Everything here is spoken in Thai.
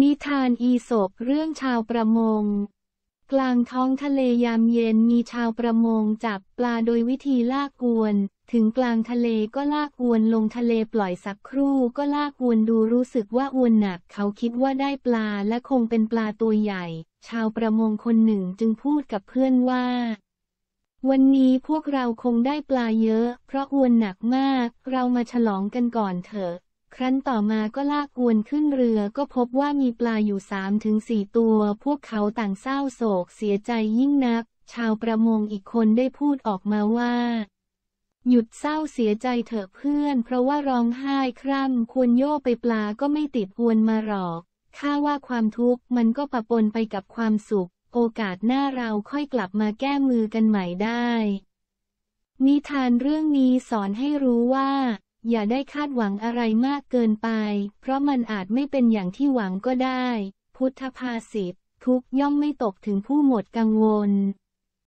นิทานอีศบเรื่องชาวประมง กลางท้องทะเลยามเย็นมีชาวประมงจับปลาโดยวิธีลากอวน ถึงกลางทะเลก็ลากอวนลงทะเลปล่อยสักครู่ก็ลากอวนดูรู้สึกว่าอวนหนักเขาคิดว่าได้ปลาและคงเป็นปลาตัวใหญ่ ชาวประมงคนหนึ่งจึงพูดกับเพื่อนว่า วันนี้พวกเราคงได้ปลาเยอะ เพราะอวนหนักมาก เรามาฉลองกันก่อนเถอะครั้นต่อมาก็ลากอวนขึ้นเรือ ก็พบว่ามีปลาอยู่สามถึงสี่ตัว พวกเขาต่างเศร้าโศก เสียใจยิ่งนัก ชาวประมงอีกคนได้พูดออกมาว่า หยุดเศร้าเสียใจเถอะเพื่อนเพราะว่าร้องไห้คร่ำควรโยกไปปลาก็ไม่ติดอวนมาหรอก ข้าว่าความทุกข์มันก็ปะปนไปกับความสุข โอกาสหน้าเราค่อยกลับมาแก้มือกันใหม่ได้ นิทานเรื่องนี้สอนให้รู้ว่าอย่าได้คาดหวังอะไรมากเกินไป เพราะมันอาจไม่เป็นอย่างที่หวังก็ได้ พุทธภาษิต ทุกย่อมไม่ตกถึงผู้หมดกังวล